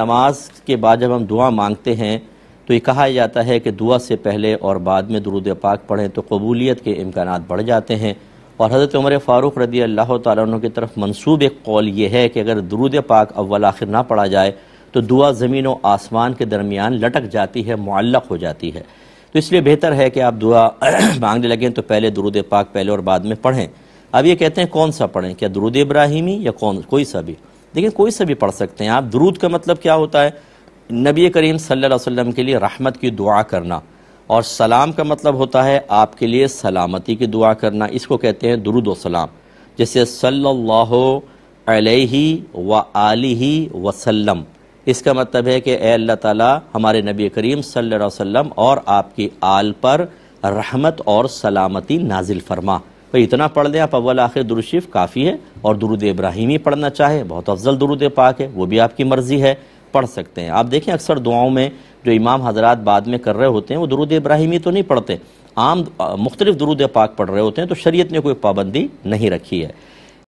नमाज के बाद जब हम दुआ मांगते हैं तो ये कहा जाता है कि दुआ से पहले और बाद में दरुद पाक पढ़ें तो कबूलियत के इम्कान बढ़ जाते हैं और हज़रत उमर फ़ारूक रदी अल्लाह तु की तरफ मनसूब एक कौल ये है कि अगर दरुद पाक अव्वल आखिर ना पढ़ा जाए तो दुआ ज़मीन व आसमान के दरमियान लटक जाती है मुल्लक हो जाती है तो इसलिए बेहतर है कि आप दुआ मांगने लगें तो पहले दरुद पाक पहले और बाद में पढ़ें अब ये कहते हैं कौन सा पढ़ें क्या दरुद इब्राहिमी या कौन कोई सा भी लेकिन कोई से भी पढ़ सकते हैं आप दरूद का मतलब क्या होता है नबी करीम सल्लल्लाहु अलैहि वसल्लम के लिए रहमत की दुआ करना और सलाम का मतलब होता है आपके लिए सलामती की दुआ करना इसको कहते हैं दरुद सलाम जैसे सल्लल्लाहु अलैहि व आलिहि वसल्लम इसका मतलब है कि अल्लाह ताला हमारे नबी करीम सल्लल्लाहु अलैहि वसल्लम और आपकी आल पर रहमत और सलामती नाजिल फरमा भाई इतना पढ़ लें आप अव्वल आखिर दुरुशीफ काफ़ी है और दुरुद इब्राहिमी पढ़ना चाहे बहुत अफजल दुरुद पाक है वो भी आपकी मर्ज़ी है पढ़ सकते हैं आप देखें अक्सर दुआओं में जो इमाम हजरात बाद में कर रहे होते हैं वो दुरुद इब्राहिमी तो नहीं पढ़ते आम मुख्तलिफ दुरुद पाक पढ़ रहे होते हैं तो शरीयत ने कोई पाबंदी नहीं रखी है